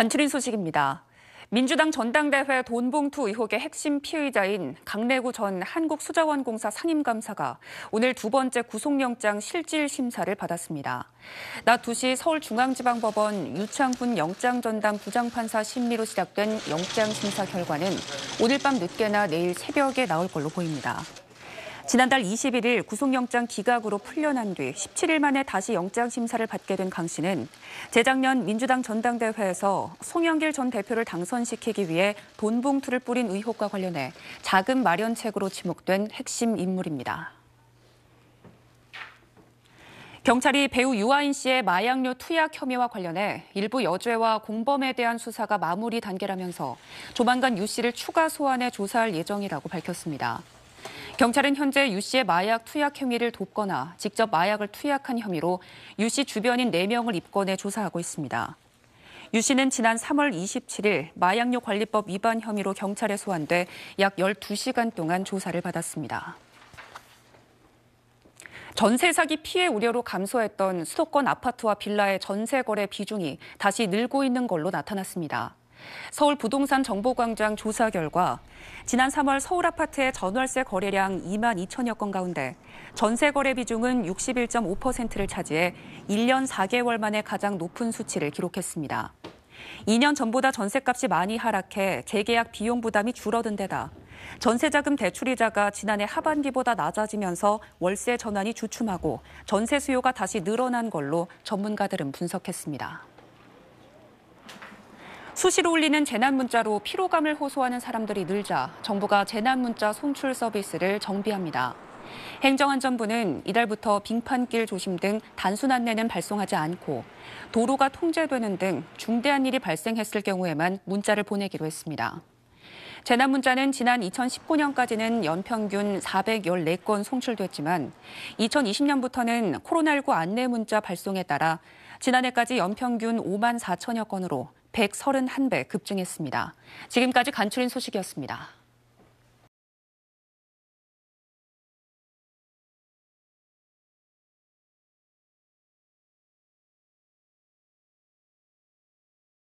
간추린 소식입니다. 민주당 전당대회 돈봉투 의혹의 핵심 피의자인 강내구 전 한국수자원공사 상임감사가 오늘 두 번째 구속영장 실질 심사를 받았습니다. 낮 2시 서울중앙지방법원 유창훈 영장전담 부장판사 심리로 시작된 영장 심사 결과는 오늘 밤 늦게나 내일 새벽에 나올 걸로 보입니다. 지난달 21일 구속영장 기각으로 풀려난 뒤 17일 만에 다시 영장 심사를 받게 된 강 씨는 재작년 민주당 전당대회에서 송영길 전 대표를 당선시키기 위해 돈 봉투를 뿌린 의혹과 관련해 자금 마련책으로 지목된 핵심 인물입니다. 경찰이 배우 유아인 씨의 마약류 투약 혐의와 관련해 일부 여죄와 공범에 대한 수사가 마무리 단계라면서 조만간 유 씨를 추가 소환해 조사할 예정이라고 밝혔습니다. 경찰은 현재 유 씨의 마약 투약 혐의를 돕거나 직접 마약을 투약한 혐의로 유 씨 주변인 4명을 입건해 조사하고 있습니다. 유 씨는 지난 3월 27일 마약류 관리법 위반 혐의로 경찰에 소환돼 약 12시간 동안 조사를 받았습니다. 전세 사기 피해 우려로 감소했던 수도권 아파트와 빌라의 전세 거래 비중이 다시 늘고 있는 걸로 나타났습니다. 서울 부동산 정보광장 조사 결과 지난 3월 서울 아파트의 전월세 거래량 2만 2천여 건 가운데 전세 거래 비중은 61.5%를 차지해 1년 4개월 만에 가장 높은 수치를 기록했습니다. 2년 전보다 전세값이 많이 하락해 재계약 비용 부담이 줄어든 데다 전세자금 대출이자가 지난해 하반기보다 낮아지면서 월세 전환이 주춤하고 전세 수요가 다시 늘어난 걸로 전문가들은 분석했습니다. 수시로 울리는 재난 문자로 피로감을 호소하는 사람들이 늘자 정부가 재난 문자 송출 서비스를 정비합니다. 행정안전부는 이달부터 빙판길 조심 등 단순 안내는 발송하지 않고 도로가 통제되는 등 중대한 일이 발생했을 경우에만 문자를 보내기로 했습니다. 재난 문자는 지난 2019년까지는 연평균 414건 송출됐지만 2020년부터는 코로나19 안내 문자 발송에 따라 지난해까지 연평균 5만 4천여 건으로 131배 급증했습니다. 지금까지 간추린 소식이었습니다.